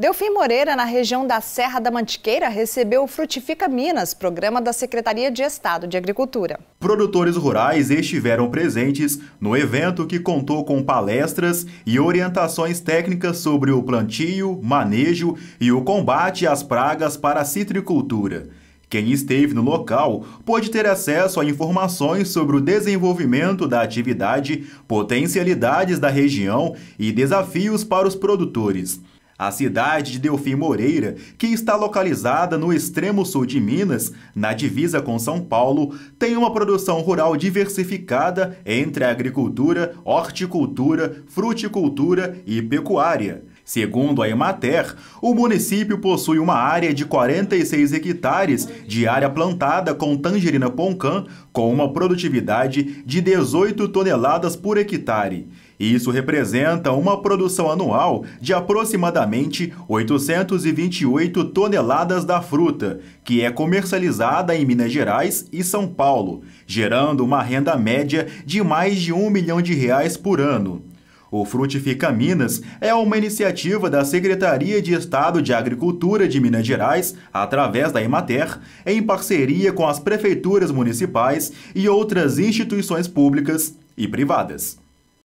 Delfim Moreira, na região da Serra da Mantiqueira, recebeu o Frutifica Minas, programa da Secretaria de Estado de Agricultura. Produtores rurais estiveram presentes no evento que contou com palestras e orientações técnicas sobre o plantio, manejo e o combate às pragas para a citricultura. Quem esteve no local pôde ter acesso a informações sobre o desenvolvimento da atividade, potencialidades da região e desafios para os produtores. A cidade de Delfim Moreira, que está localizada no extremo sul de Minas, na divisa com São Paulo, tem uma produção rural diversificada entre agricultura, horticultura, fruticultura e pecuária. Segundo a Emater, o município possui uma área de 46 hectares de área plantada com tangerina poncã, com uma produtividade de 18 toneladas por hectare. Isso representa uma produção anual de aproximadamente 828 toneladas da fruta, que é comercializada em Minas Gerais e São Paulo, gerando uma renda média de mais de um milhão de reais por ano. O Frutifica Minas é uma iniciativa da Secretaria de Estado de Agricultura de Minas Gerais, através da Emater, em parceria com as prefeituras municipais e outras instituições públicas e privadas.